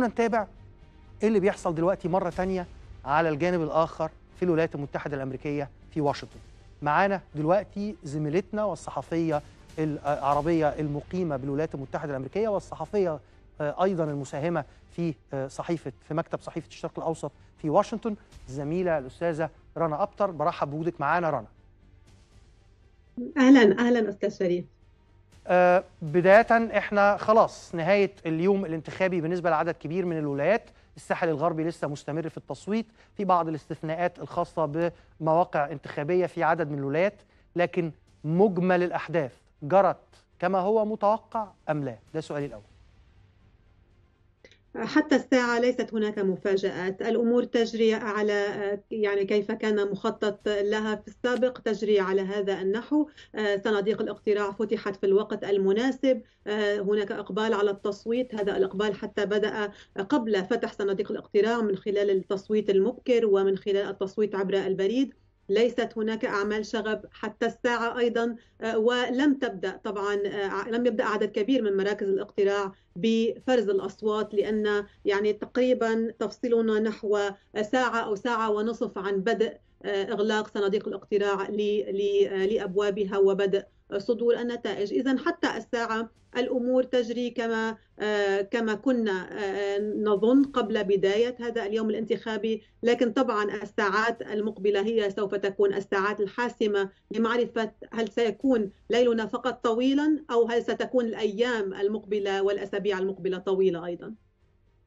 نتابع ايه اللي بيحصل دلوقتي مره ثانيه على الجانب الاخر في الولايات المتحده الامريكيه في واشنطن معانا دلوقتي زميلتنا والصحفيه العربيه المقيمه بالولايات المتحده الامريكيه والصحفيه آه، ايضا المساهمه في آه، صحيفه في مكتب صحيفه الشرق الاوسط في واشنطن الزميله الاستاذه رنا ابطر برحب بوجودك معانا رنا اهلا اهلا استاذ شريف آه، بداية احنا خلاص نهاية اليوم الانتخابي بالنسبة لعدد كبير من الولايات الساحل الغربي لسه مستمر في التصويت في بعض الاستثناءات الخاصة بمواقع انتخابية في عدد من الولايات لكن مجمل الأحداث جرت كما هو متوقع أم لا ده سؤالي الأول حتى الساعة ليست هناك مفاجآت الأمور تجري على يعني كيف كان مخطط لها في السابق تجري على هذا النحو صناديق الاقتراع فتحت في الوقت المناسب هناك إقبال على التصويت هذا الإقبال حتى بدأ قبل فتح صناديق الاقتراع من خلال التصويت المبكر ومن خلال التصويت عبر البريد ليست هناك اعمال شغب حتى الساعه ايضا آه، ولم تبدا طبعا آه، لم يبدا عدد كبير من مراكز الاقتراع بفرز الاصوات لان يعني تقريبا تفصلنا نحو ساعه او ساعه ونصف عن بدء آه، اغلاق صناديق الاقتراع لابوابها وبدء صدور النتائج اذا حتى الساعه الامور تجري كما آه، كما كنا آه، نظن قبل بدايه هذا اليوم الانتخابي لكن طبعا الساعات المقبله هي سوف تكون الساعات الحاسمه لمعرفه هل سيكون ليلنا فقط طويلا او هل ستكون الايام المقبله والاسابيع المقبله طويله ايضا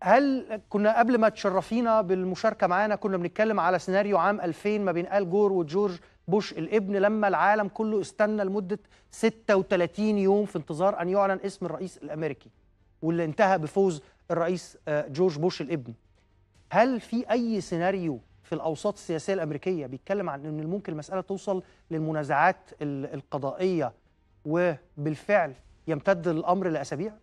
هل كنا قبل ما تشرفينا بالمشاركه معانا كنا بنتكلم على سيناريو عام 2000 ما بين ال جور وجورج بوش الابن لما العالم كله استنى لمده 36 يوم في انتظار ان يعلن اسم الرئيس الامريكي واللي انتهى بفوز الرئيس آه، جورج بوش الابن هل في اي سيناريو في الاوساط السياسيه الامريكيه بيتكلم عن ان ممكن المساله توصل للمنازعات القضائيه وبالفعل يمتد الامر لاسابيع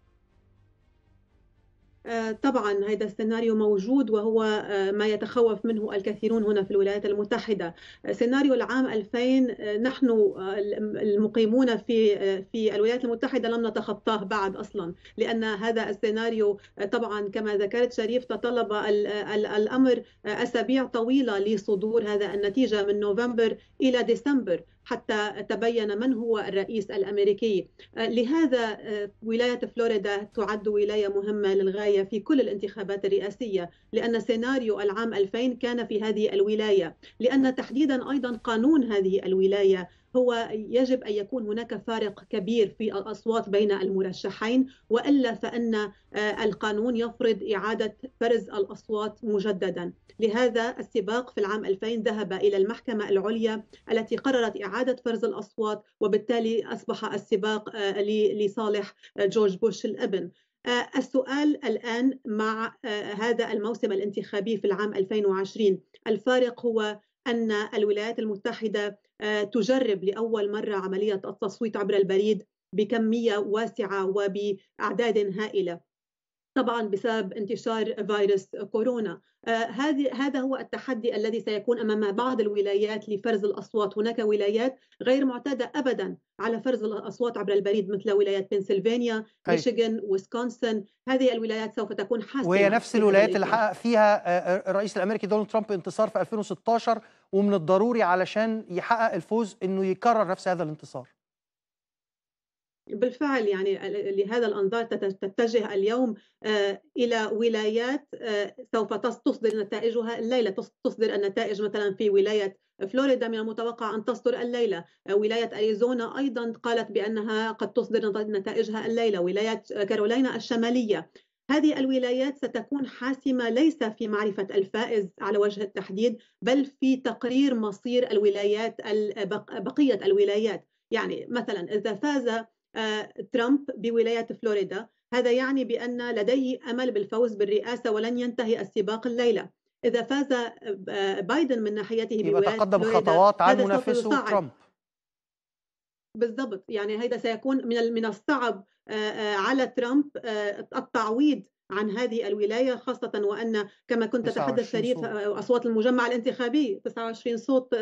آه، طبعا هذا السيناريو موجود وهو آه، ما يتخوف منه الكثيرون هنا في الولايات المتحدة سيناريو العام 2000 آه، نحن المقيمون في في الولايات المتحدة لم نتخطاه بعد أصلا لأن هذا السيناريو طبعا كما ذكرت شريف تطلب الأمر أسابيع طويلة لصدور هذا النتيجة من نوفمبر إلى ديسمبر حتى تبين من هو الرئيس الامريكي لهذا ولايه فلوريدا تعد ولايه مهمه للغايه الولاية في كل الانتخابات الرئاسية لأن سيناريو العام 2000 كان في هذه الولاية لأن تحديدا أيضا قانون هذه الولاية هو يجب ان يكون هناك فارق كبير في الاصوات بين المرشحين والا فان آه، القانون يفرض اعاده فرز الاصوات مجددا، لهذا السباق في العام 2000 ذهب الى المحكمه العليا التي قررت اعاده فرز الاصوات وبالتالي اصبح السباق آه، لصالح آه، جورج بوش الابن، آه، السؤال الآن مع آه، هذا الموسم الانتخابي في العام 2020 الفارق هو أن الولايات المتحدة آه، تجرب لأول مرة عملية التصويت عبر البريد بكمية واسعة وبأعداد هائلة طبعا بسبب انتشار فيروس كورونا آه، هذه هذا هو التحدي الذي سيكون امام بعض الولايات لفرز الاصوات هناك ولايات غير معتاده ابدا على فرز الاصوات عبر البريد مثل ولايات بنسلفانيا طيب. ميشيغان ويسكونسن هذه الولايات سوف تكون حاسمه وهي نفس الولايات اللي حقق فيها آه، آه، الرئيس الامريكي دونالد ترامب انتصار في 2016 ومن الضروري علشان يحقق الفوز انه يكرر نفس هذا الانتصار بالفعل يعني لهذا الانظار تتجه اليوم آه، الى ولايات آه، سوف تصدر نتائجها الليله تصدر النتائج مثلا في ولايه فلوريدا من المتوقع ان تصدر الليله آه، ولايه اريزونا ايضا قالت بانها قد تصدر نتائجها الليله ولايه كارولينا الشماليه هذه الولايات ستكون حاسمة ليس في معرفة الفائز على وجه التحديد بل في تقرير مصير الولايات بقية الولايات يعني مثلا إذا فاز آه، ترامب بولاية فلوريدا هذا يعني بأن لديه أمل بالفوز بالرئاسة ولن ينتهي السباق الليلة إذا فاز آه، بايدن من ناحيته بولاية يتقدم خطوات عن منافسه ترامب بالضبط يعني هذا سيكون من من الصعب آه، على ترامب التعويض عن هذه الولايه خاصه وان كما كنت تتحدث شريف اصوات المجمع الانتخابي 29 صوت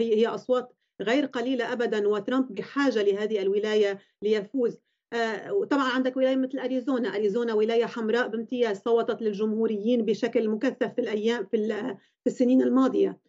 هي اصوات غير قليله ابدا وترامب بحاجه لهذه الولايه ليفوز آه، طبعا عندك ولايه مثل اريزونا، اريزونا ولايه حمراء بامتياز صوتت للجمهوريين بشكل مكثف في الايام في السنين الماضيه،